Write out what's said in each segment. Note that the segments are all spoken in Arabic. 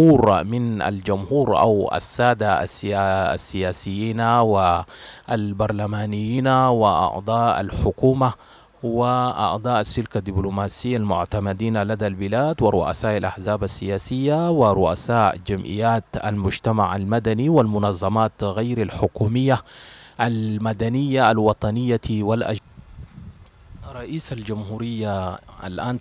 جمهور من الجمهور أو السادة السياسيين والبرلمانيين وأعضاء الحكومة وأعضاء السلك الدبلوماسي المعتمدين لدى البلاد ورؤساء الأحزاب السياسية ورؤساء جمعيات المجتمع المدني والمنظمات غير الحكومية المدنية الوطنية والأج... رئيس الجمهورية الآن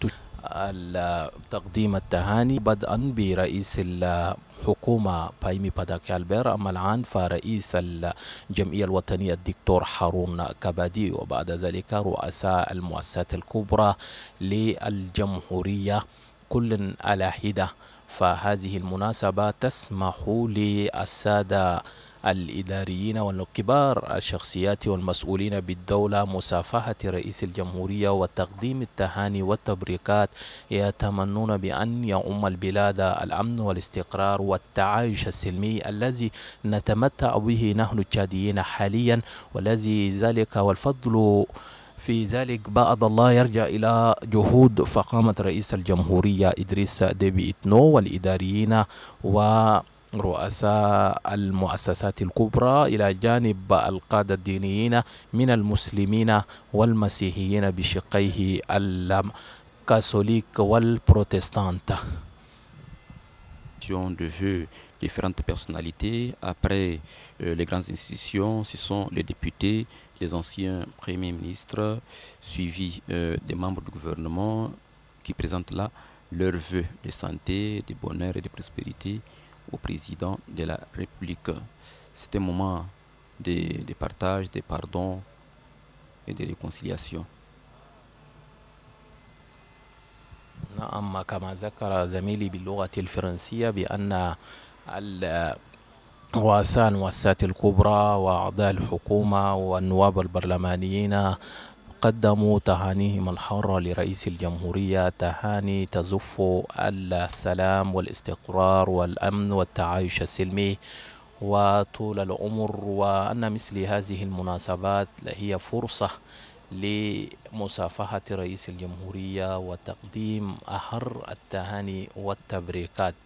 تقديم التهاني بدءا برئيس الحكومة بايمي باداكي البير أما الآن فرئيس الجمعية الوطنية الدكتور حارون كبادي وبعد ذلك رؤساء المؤسسات الكبرى للجمهورية كل على حده فهذه المناسبة تسمح للسادة الإداريين والكبار الشخصيات والمسؤولين بالدولة مسافحة رئيس الجمهورية وتقديم التهاني والتبريكات يتمنون بأن يعم البلاد الأمن والاستقرار والتعايش السلمي الذي نتمتع به نحن التشاديين حاليا والذي ذلك والفضل في ذلك بعد الله يرجع إلى جهود فقامت رئيس الجمهورية إدريس ديبي إتنو والإداريين و رؤساء المؤسسات الكبرى إلى جانب القادة الدينيين من المسلمين والمسيحيين بشقيه الكاثوليك والبروتستانت. différentes personnalités. Après euh, les grandes institutions, ce sont les députés, les anciens premiers ministres, suivis euh, des membres du gouvernement qui présentent là leurs vœux de santé, de bonheur et de prospérité au président de la République. C'est un moment de, partage, de pardon et de réconciliation. رؤساء المؤسسات الكبرى وأعضاء الحكومة والنواب البرلمانيين قدموا تهانيهم الحارة لرئيس الجمهورية تهاني تزف السلام والاستقرار والأمن والتعايش السلمي وطول العمر وأن مثل هذه المناسبات هي فرصة لمصافحة رئيس الجمهورية وتقديم أحر التهاني والتبريكات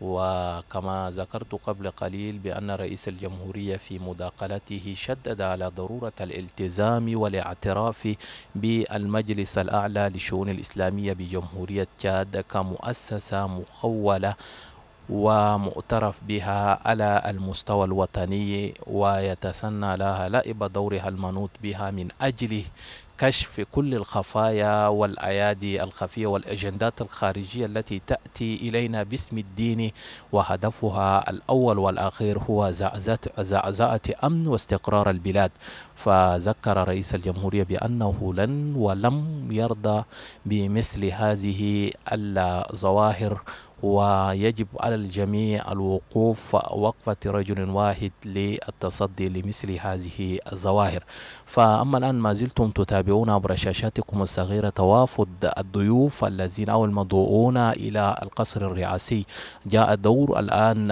وكما ذكرت قبل قليل بأن رئيس الجمهورية في مداقلته شدد على ضرورة الالتزام والاعتراف بالمجلس الأعلى للشؤون الإسلامية بجمهورية تشاد كمؤسسة مخولة ومؤترف بها على المستوى الوطني ويتسنى لها لعب دورها المنوط بها من أجله كشف كل الخفايا والأيادي الخفية والأجندات الخارجية التي تأتي إلينا باسم الدين وهدفها الأول والأخير هو زعزعة أمن واستقرار البلاد فذكر رئيس الجمهورية بأنه لن ولم يرضى بمثل هذه الظواهر ويجب على الجميع الوقوف وقفة رجل واحد للتصدي لمثل هذه الظواهر فأما الآن ما زلتم تتابعون عبر شاشاتكم الصغيرة توافد الضيوف الذين أو المضوءون إلى القصر الرئاسي جاء دور الآن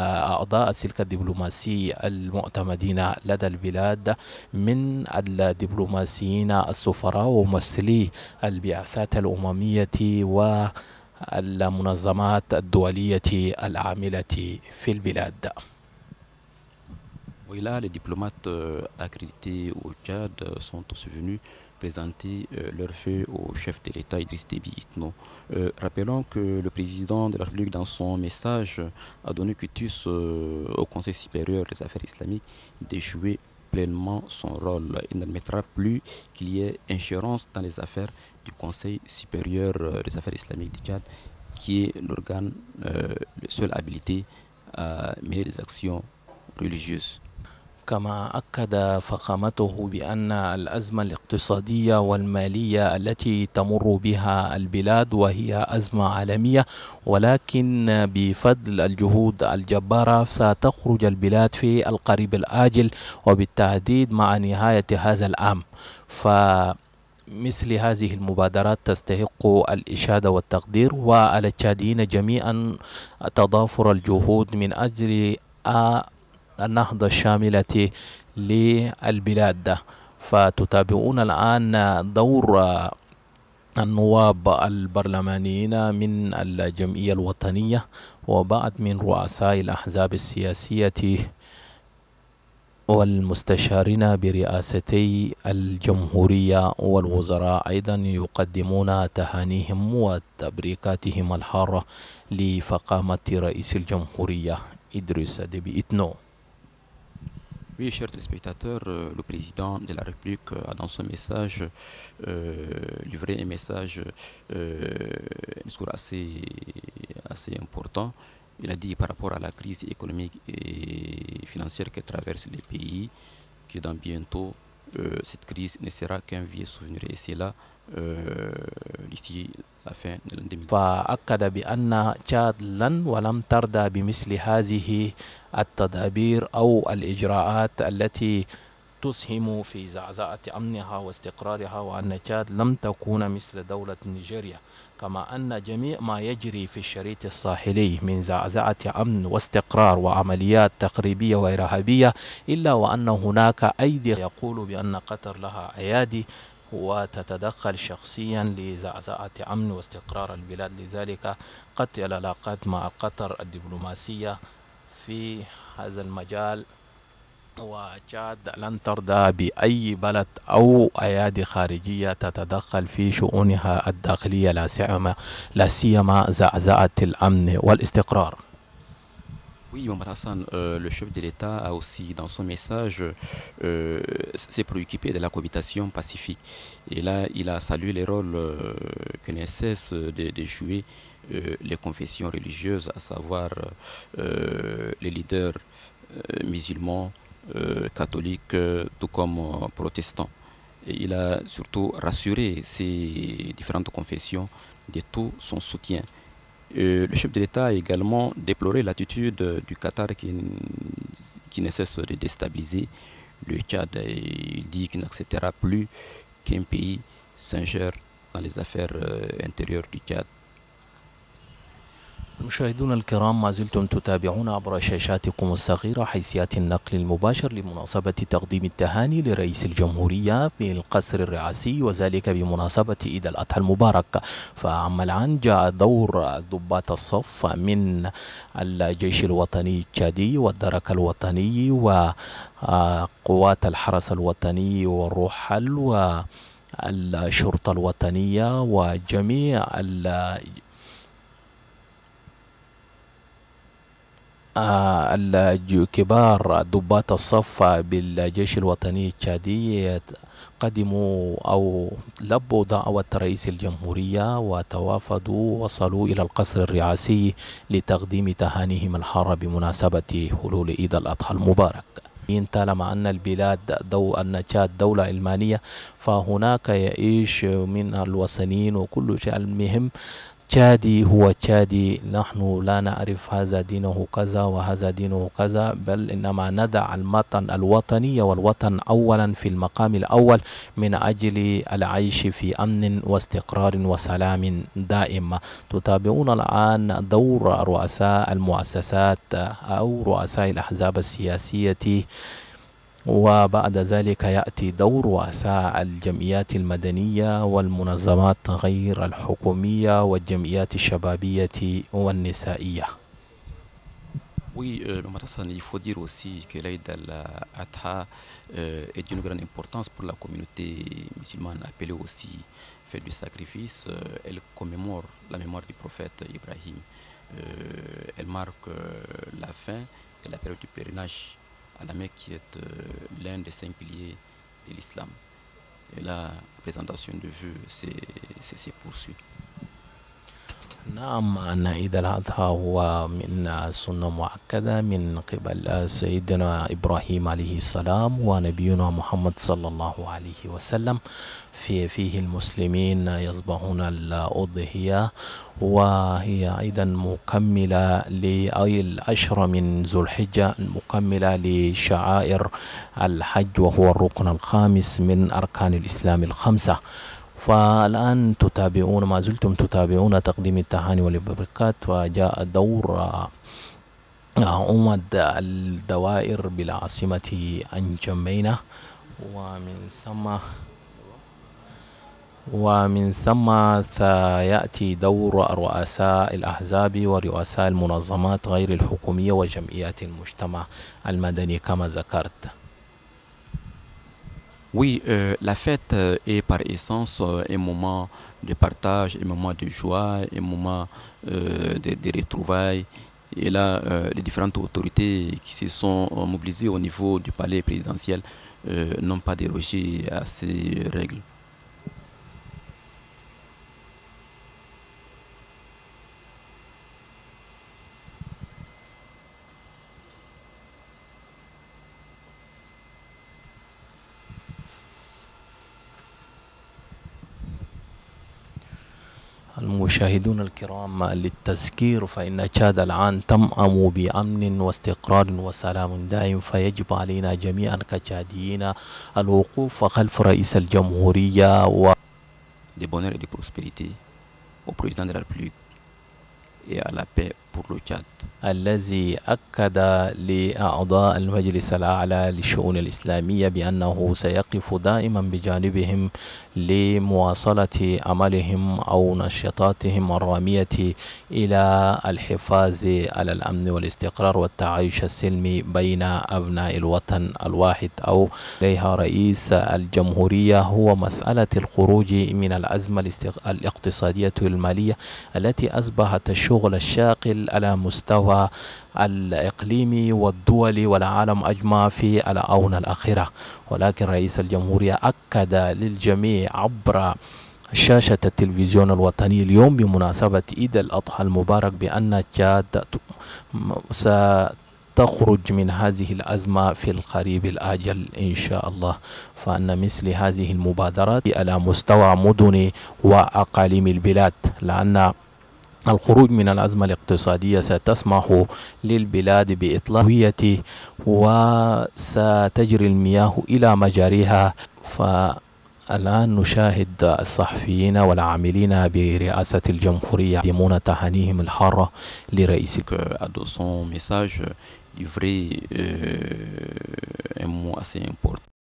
أعضاء السلك الدبلوماسي المعتمدين لدى البلاد من الدبلوماسيين السفراء وممثلي البعثات الأممية و المنظمات الدولية العاملة في البلاد Oui, là, les diplomates euh, accrédités au Tchad euh, sont aussi venus présenter euh, leur feu au chef de l'État Idriss Déby Itno. rappelons que le président de la République, dans son message, a donné cutus au Conseil supérieur des affaires islamiques jouer pleinement son rôle. Il n'admettra plus qu'il y ait ingérence dans les affaires du Conseil supérieur euh, des affaires islamiques du Tchad, qui est l'organe euh, le seul habilité à mener des actions religieuses. كما أكد فخامته بأن الأزمة الاقتصادية والمالية التي تمر بها البلاد وهي أزمة عالمية ولكن بفضل الجهود الجبارة ستخرج البلاد في القريب الآجل وبالتحديد مع نهاية هذا العام ف مثل هذه المبادرات تستحق الإشادة والتقدير وعلى التشاديين جميعا تضافر الجهود من أجل النهضة الشاملة للبلاد فتتابعون الآن دور النواب البرلمانيين من الجمعية الوطنية وبعد من رؤساء الأحزاب السياسية والمستشارين برئاستي الجمهورية والوزراء أيضا يقدمون تهانيهم وتبريكاتهم الحارة لفقامة رئيس الجمهورية إدريس ديبي إتنو Oui, chers téléspectateurs, euh, le président de la République euh, a dans son message euh, livré un message, assez, assez important. Il a dit par rapport à la crise économique et financière que traverse les pays que dans bientôt euh, cette crise ne sera qu'un vieux souvenir et c'est là d'ici euh, la fin de l'an 2000. فأكد بأن تشاد لن ولم ترضى بمثل هذه التدابير أو الإجراءات التي تسهم في زعزعة أمنها واستقرارها وأن تشاد لم تكون مثل دولة نيجيريا كما أن جميع ما يجري في الشريط الساحلي من زعزعة أمن واستقرار وعمليات تقريبية وإرهابية إلا وأن هناك أيدي يقول بأن قطر لها أيادي وتتدخل شخصيا لزعزعة أمن واستقرار البلاد لذلك قد العلاقات مع قطر الدبلوماسية في هذا المجال Oui, Hassan, euh, le chef de l'État a aussi, dans son message, euh, s'est préoccupé de la cohabitation pacifique. Et là, il a salué les rôles euh, que ne cesse de jouer les confessions religieuses, à savoir les leaders musulmans, euh, catholique euh, tout comme euh, protestant. il a surtout rassuré ces différentes confessions de tout son soutien. le chef de l'État a également déploré l'attitude du Qatar qui, qui, ne cesse de déstabiliser le Tchad. Il dit qu'il n'acceptera plus qu'un pays s'ingère dans les affaires intérieures du Tchad. مشاهدونا الكرام ما زلتم تتابعون عبر شاشاتكم الصغيرة حيثيات النقل المباشر لمناسبة تقديم التهاني لرئيس الجمهورية في القصر الرئاسي وذلك بمناسبة عيد الأضحى المبارك فعما الآن جاء دور ضباط الصف من الجيش الوطني التشادي والدرك الوطني وقوات الحرس الوطني والروحل و الشرطة الوطنية وجميع آه، كبار ضباط الصف بالجيش الوطني التشادي قدموا أو لبوا دعوة رئيس الجمهورية وتوافدوا وصلوا إلى القصر الرئاسي لتقديم تهانيهم الحارة بمناسبة حلول عيد الأضحى المبارك طالما أن البلاد دو أن تشاد دولة علمانية فهناك يعيش من الوثنيين وكل شيء المهم تشادي هو تشادي نحن لا نعرف هذا دينه كذا وهذا دينه كذا بل إنما ندع المطن الوطنية والوطن أولا في المقام الأول من أجل العيش في أمن واستقرار وسلام دائم تتابعون الآن دور رؤساء المؤسسات أو رؤساء الأحزاب السياسية وبعد ذلك يأتي دور وأساء الجمعيات المدنية والمنظمات غير الحكومية والجمعيات الشبابية والنسائية Oui, euh, il faut dire aussi que l'aide à l'ATHA euh, est d'une grande importance pour la communauté musulmane, appelée aussi fait du sacrifice. Euh, elle commémore la mémoire du prophète Ibrahim. Euh, elle marque euh, la fin de la période du pèlerinage à la qui est euh, l'un des cinq piliers de l'islam. Et la présentation de vœux s'est poursuivie. نعم أن عيد الأضحى هو من سنة مؤكدة من قبل سيدنا إبراهيم عليه السلام ونبينا محمد صلى الله عليه وسلم في فيه المسلمين يصبحون الأضحية وهي أيضا مكملة لأي الأشر من ذو الحجة مكملة لشعائر الحج وهو الركن الخامس من أركان الإسلام الخمسة فالآن تتابعون ما زلتم تتابعون تقديم التهاني والبركات وجاء دور آه، أمد الدوائر بالعاصمة أنجمينة ومن ثم ومن ثم سيأتي دور رؤساء الأحزاب ورؤساء المنظمات غير الحكومية وجمعيات المجتمع المدني كما ذكرت Oui, euh, la fête euh, est par essence euh, un moment de partage, un moment de joie, un moment de, de, retrouvailles. Et là, les différentes autorités qui se sont mobilisées au niveau du palais présidentiel n'ont pas dérogé à ces règles. المشاهدون الكرام للتذكير فإن تشاد الآن تمأم بأمن واستقرار وسلام دائم فيجب علينا جميعا كتشاديين الوقوف خلف رئيس الجمهورية و de bonheur et de prospérité au président de la République et à la paix بروجات الذي أكد لأعضاء المجلس الأعلى للشؤون الإسلامية بأنه سيقف دائما بجانبهم لمواصلة عملهم أو نشاطاتهم الرامية إلى الحفاظ على الأمن والاستقرار والتعايش السلمي بين أبناء الوطن الواحد أو إليها رئيس الجمهورية هو مسألة الخروج من الأزمة الاقتصادية المالية التي أصبحت الشغل الشاغل التمثيل على مستوى الإقليمي والدولي والعالم أجمع في الآونة الأخيرة ولكن رئيس الجمهورية أكد للجميع عبر شاشة التلفزيون الوطني اليوم بمناسبة عيد الأضحى المبارك بأن تشاد ستخرج من هذه الأزمة في القريب الآجل إن شاء الله فأن مثل هذه المبادرات على مستوى مدن وأقاليم البلاد لأن الخروج من الأزمة الاقتصادية ستسمح للبلاد بإطلاق هويته وستجري المياه إلى مجاريها فالآن نشاهد الصحفيين والعاملين برئاسة الجمهورية يقدمون تهانيهم الحارة لرئيس الجمهورية.